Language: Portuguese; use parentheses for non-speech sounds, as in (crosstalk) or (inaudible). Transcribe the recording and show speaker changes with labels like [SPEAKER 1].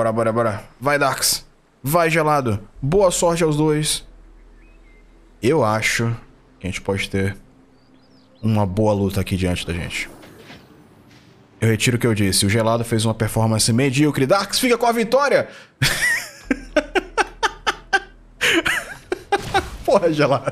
[SPEAKER 1] Bora, bora,
[SPEAKER 2] bora. Vai, Dax. Vai, gelado. Boa sorte aos dois. Eu acho que a gente pode ter uma boa luta aqui diante da gente. Eu retiro o que eu disse. O gelado fez uma performance medíocre. Dax fica com a vitória!
[SPEAKER 3] (laughs) Porra, gelado.